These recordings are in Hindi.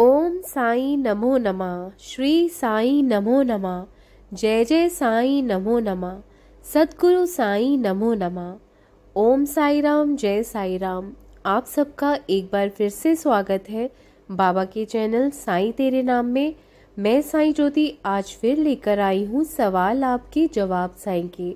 ओम साई नमो नमः श्री साई नमो नमः जय जय साई नमो नमः सदगुरु साई नमो नमः ओम साई राम जय साई राम आप सबका एक बार फिर से स्वागत है बाबा के चैनल साई तेरे नाम में मैं साई ज्योति आज फिर लेकर आई हूँ सवाल आपके जवाब साई के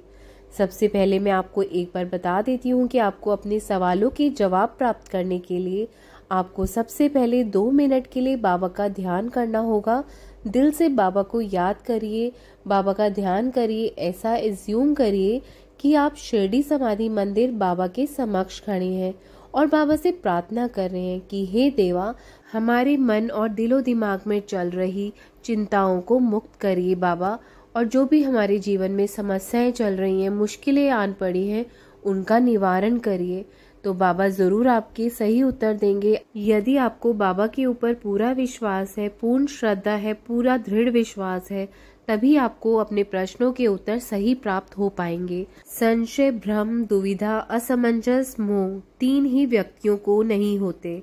सबसे पहले मैं आपको एक बार बता देती हूँ कि आपको अपने सवालों के जवाब प्राप्त करने के लिए आपको सबसे पहले दो मिनट के लिए बाबा का ध्यान करना होगा दिल से बाबा को याद करिए बाबा का ध्यान करिए ऐसा एज्यूम करिए कि आप शिरडी समाधि मंदिर बाबा के समक्ष खड़े हैं और बाबा से प्रार्थना कर रहे हैं कि हे देवा हमारे मन और दिलो दिमाग में चल रही चिंताओं को मुक्त करिए बाबा और जो भी हमारे जीवन में समस्याएं चल रही हैं मुश्किलें आन पड़ी हैं उनका निवारण करिए तो बाबा ज़रूर आपके सही उत्तर देंगे यदि आपको बाबा के ऊपर पूरा विश्वास है पूर्ण श्रद्धा है पूरा दृढ़ विश्वास है तभी आपको अपने प्रश्नों के उत्तर सही प्राप्त हो पाएंगे संशय भ्रम दुविधा असमंजस मोह तीन ही व्यक्तियों को नहीं होते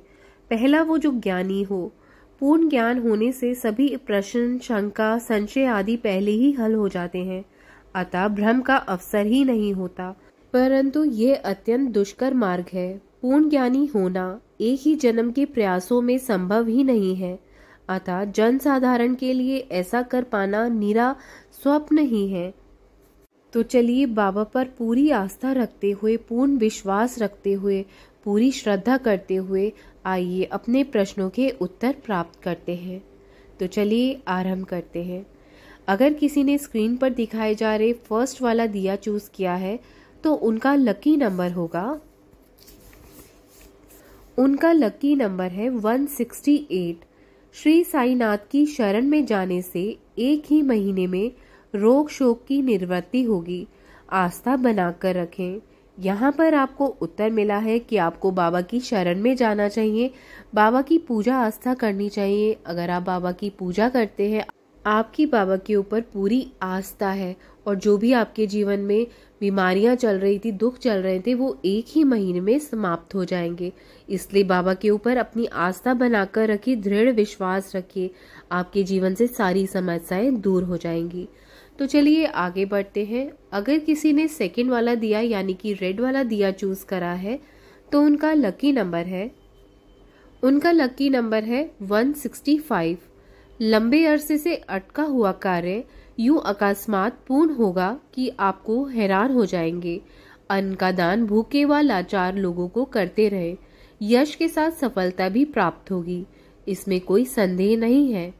पहला वो जो ज्ञानी हो पूर्ण ज्ञान होने से सभी प्रश्न शंका संशय आदि पहले ही हल हो जाते हैं अतः भ्रम का अवसर ही नहीं होता परंतु ये अत्यंत दुष्कर मार्ग है पूर्ण ज्ञानी होना एक ही जन्म के प्रयासों में संभव ही नहीं है अतः जनसाधारण के लिए ऐसा कर पाना निरा स्वप्न ही है तो चलिए बाबा पर पूरी आस्था रखते हुए पूर्ण विश्वास रखते हुए पूरी श्रद्धा करते हुए आइए अपने प्रश्नों के उत्तर प्राप्त करते हैं तो चलिए आरंभ करते हैं अगर किसी ने स्क्रीन पर दिखाए जा रहे फर्स्ट वाला दिया चूज़ किया है तो उनका लकी नंबर होगा उनका लकी नंबर है 168 श्री साईनाथ की शरण में जाने से एक ही महीने में रोग शोक की निर्वृत्ति होगी आस्था बनाकर रखें यहाँ पर आपको उत्तर मिला है कि आपको बाबा की शरण में जाना चाहिए बाबा की पूजा आस्था करनी चाहिए अगर आप बाबा की पूजा करते हैं आपकी बाबा के ऊपर पूरी आस्था है और जो भी आपके जीवन में बीमारियां चल रही थी दुख चल रहे थे वो एक ही महीने में समाप्त हो जाएंगे इसलिए बाबा के ऊपर अपनी आस्था बनाकर रखिए दृढ़ विश्वास रखिए आपके जीवन से सारी समस्याएं दूर हो जाएंगी तो चलिए आगे बढ़ते हैं अगर किसी ने सेकेंड वाला दिया यानी कि रेड वाला दिया चूज करा है तो उनका लकी नंबर है उनका लकी नंबर है वन सिक्सटी फाइव लंबे अरसे से अटका हुआ कार्य यूं अकस्मात पूर्ण होगा कि आपको हैरान हो जाएंगे अन्न का दान भूखे व लाचार लोगों को करते रहे यश के साथ सफलता भी प्राप्त होगी इसमें कोई संदेह नहीं है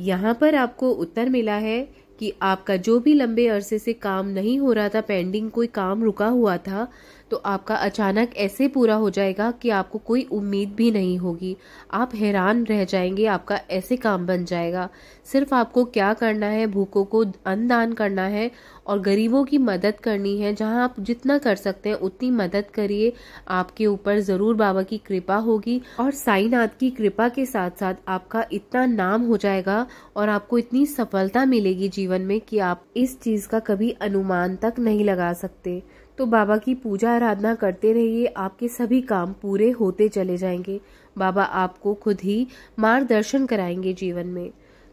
यहाँ पर आपको उत्तर मिला है कि आपका जो भी लंबे अरसे से काम नहीं हो रहा था पेंडिंग कोई काम रुका हुआ था तो आपका अचानक ऐसे पूरा हो जाएगा कि आपको कोई उम्मीद भी नहीं होगी आप हैरान रह जाएंगे आपका ऐसे काम बन जाएगा सिर्फ आपको क्या करना है भूखों को अन्नदान करना है और गरीबों की मदद करनी है जहां आप जितना कर सकते हैं उतनी मदद करिए आपके ऊपर ज़रूर बाबा की कृपा होगी और साईनाथ की कृपा के साथ साथ आपका इतना नाम हो जाएगा और आपको इतनी सफलता मिलेगी जीवन में कि आप इस चीज़ का कभी अनुमान तक नहीं लगा सकते तो बाबा की पूजा आराधना करते रहिए आपके सभी काम पूरे होते चले जाएंगे बाबा आपको खुद ही मार्गदर्शन कराएंगे जीवन में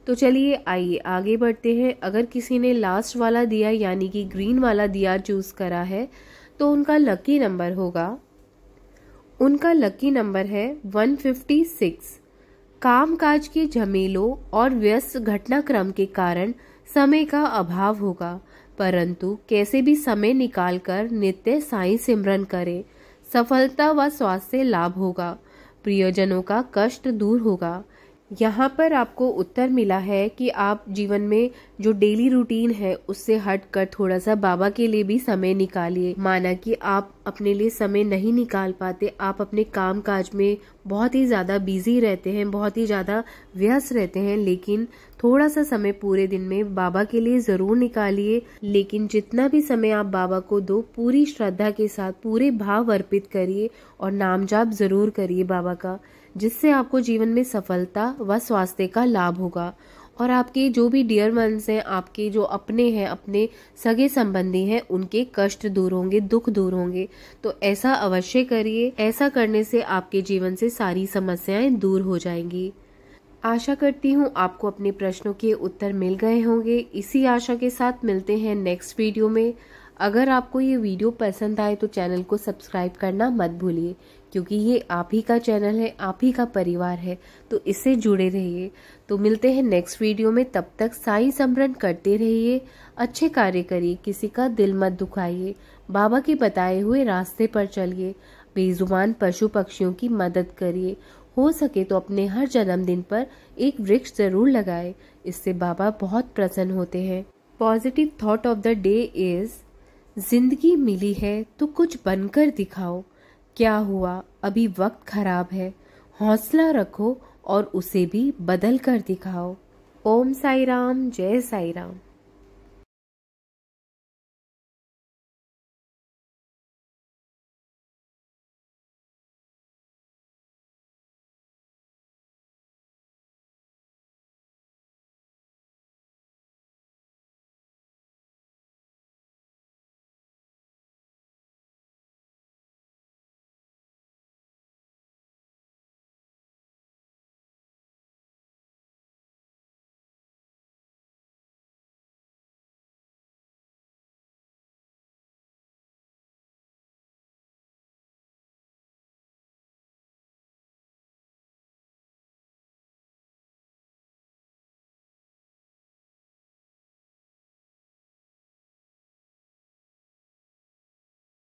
तो चलिए आइए आगे बढ़ते हैं अगर किसी ने लास्ट वाला दिया यानी कि ग्रीन वाला दिया चूज करा है तो उनका लकी नंबर होगा उनका लकी नंबर है 156 कामकाज के झमेलों और व्यस्त घटनाक्रम के कारण समय का अभाव होगा परंतु कैसे भी समय निकालकर नित्य साई सिमरन करें सफलता व स्वास्थ्य लाभ होगा प्रियजनों का कष्ट दूर होगा यहाँ पर आपको उत्तर मिला है कि आप जीवन में जो डेली रूटीन है उससे हट कर थोड़ा सा बाबा के लिए भी समय निकालिए माना कि आप अपने लिए समय नहीं निकाल पाते आप अपने काम काज में बहुत ही ज़्यादा बिजी रहते हैं बहुत ही ज़्यादा व्यस्त रहते हैं लेकिन थोड़ा सा समय पूरे दिन में बाबा के लिए ज़रूर निकालिए लेकिन जितना भी समय आप बाबा को दो पूरी श्रद्धा के साथ पूरे भाव अर्पित करिए और नाम जाप ज़रूर करिए बाबा का जिससे आपको जीवन में सफलता व स्वास्थ्य का लाभ होगा और आपके जो भी डियर वंस हैं आपके जो अपने हैं अपने सगे संबंधी हैं उनके कष्ट दूर होंगे दुख दूर होंगे तो ऐसा अवश्य करिए ऐसा करने से आपके जीवन से सारी समस्याएं दूर हो जाएंगी आशा करती हूँ आपको अपने प्रश्नों के उत्तर मिल गए होंगे इसी आशा के साथ मिलते हैं नेक्स्ट वीडियो में अगर आपको ये वीडियो पसंद आए तो चैनल को सब्सक्राइब करना मत भूलिए क्योंकि ये आप ही का चैनल है आप ही का परिवार है तो इससे जुड़े रहिए तो मिलते हैं नेक्स्ट वीडियो में तब तक साई समरण करते रहिए अच्छे कार्य करिए किसी का दिल मत दुखाइए बाबा के बताए हुए रास्ते पर चलिए बेजुबान पशु पक्षियों की मदद करिए हो सके तो अपने हर जन्मदिन पर एक वृक्ष जरूर लगाए इससे बाबा बहुत प्रसन्न होते हैं positive thought of the day is जिंदगी मिली है तो कुछ बनकर दिखाओ क्या हुआ अभी वक्त खराब है हौसला रखो और उसे भी बदल कर दिखाओ ओम साई राम जय साई राम